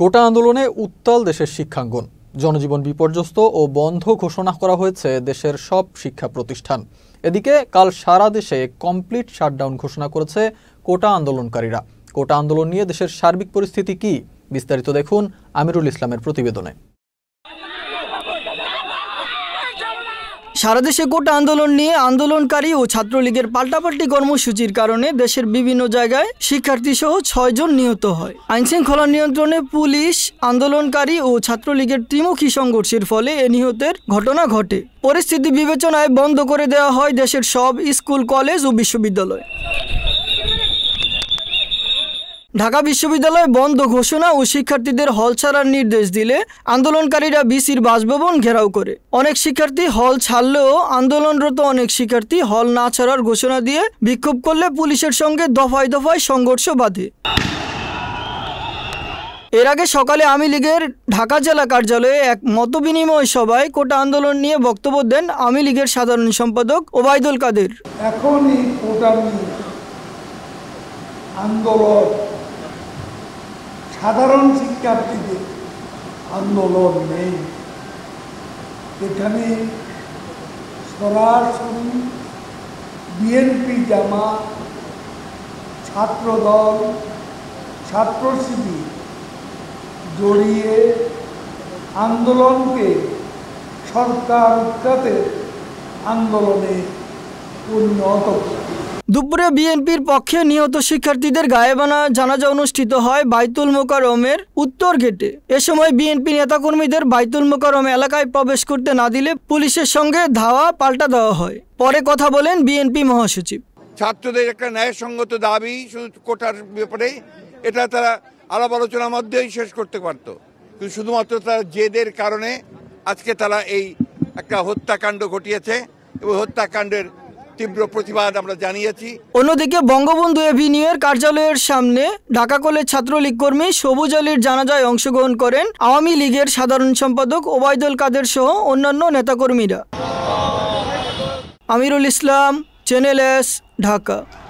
কোটা আন্দোলনে উত্তাল দেশের শিক্ষাঙ্গন জনজীবন বিপর্যস্ত ও বন্ধ ঘোষণা করা হয়েছে দেশের সব শিক্ষা প্রতিষ্ঠান এদিকে কাল সারা দেশে কমপ্লিট শাটডাউন ঘোষণা করেছে কোটা আন্দোলনকারীরা কোটা আন্দোলন নিয়ে দেশের সার্বিক পরিস্থিতি কি বিস্তারিত দেখুন আমিরুল ইসলামের প্রতিবেদনে সারা দেশে গোটা আন্দোলন নিয়ে আন্দোলনকারী ও ছাত্রলীগের পাল্টাপাল্টি কর্মসূচির কারণে দেশের বিভিন্ন জায়গায় শিক্ষার্থীসহ ছয়জন নিহত হয় আইনশৃঙ্খলা নিয়ন্ত্রণে পুলিশ আন্দোলনকারী ও ছাত্রলীগের ত্রিমুখী সংঘর্ষের ফলে এ নিহতের ঘটনা ঘটে পরিস্থিতি বিবেচনায় বন্ধ করে দেওয়া হয় দেশের সব স্কুল কলেজ ও বিশ্ববিদ্যালয় ঢাকা বিশ্ববিদ্যালয় বন্ধ ঘোষণা ও শিক্ষার্থীদের হল ছাড়ার নির্দেশ দিলে আন্দোলনকারীরা বিসির বাসভবন ঘেরাও করে অনেক শিক্ষার্থী হল ছাড়লেও আন্দোলনরত অনেক শিক্ষার্থী হল না ছাড়ার ঘোষণা দিয়ে বিক্ষোভ করলে পুলিশের সঙ্গে দফায় দফায় সংঘর্ষ বাধে এর আগে সকালে আওয়ামী লীগের ঢাকা জেলা কার্যালয়ে এক মতবিনিময় সভায় কোটা আন্দোলন নিয়ে বক্তব্য দেন আওয়ামী লীগের সাধারণ সম্পাদক ওবায়দুল কাদের এখনই কোটা আন্দোলন সাধারণ শিক্ষার্থীদের আন্দোলন নেই এখানে সরাসরি বিএনপি জামা ছাত্রদল ছাত্র শিবির জড়িয়ে আন্দোলনকে সরকার উৎখাতের আন্দোলনে উন্নত করে দুপুরে বিএনপির পক্ষে নিহত শিক্ষার্থীদের গায়েবানা জানাজা অনুষ্ঠিত হয় বাইতুল মোকারমের উত্তর গেটে এ সময় বিএনপি নেতাকর্মীদের বাইতুল মোকারম এলাকায় প্রবেশ করতে না দিলে পুলিশের সঙ্গে ধাওয়া পাল্টা দেওয়া হয় পরে কথা বলেন বিএনপি মহাসচিব ছাত্রদের একটা ন্যায়সঙ্গত দাবি শুধু কোটার ব্যাপারে এটা তারা আলাপ আলোচনার মধ্যেই শেষ করতে পারত কিন্তু শুধুমাত্র তারা জেদের কারণে আজকে তারা এই একটা হত্যাকাণ্ড ঘটিয়েছে এবং হত্যাকাণ্ডের তীব্র প্রতিবাদ আমরা জানিয়েছি অন্যদিকে বঙ্গবন্ধু এভিনিউয়ের কার্যালয়ের সামনে ঢাকা কলেজ ছাত্রলীগ কর্মী সবুজ আলীর জানাজায় অংশগ্রহণ করেন আওয়ামী লীগের সাধারণ সম্পাদক ওবায়দুল কাদের সহ অন্যান্য নেতাকর্মীরা আমিরুল ইসলাম চ্যানেল এস ঢাকা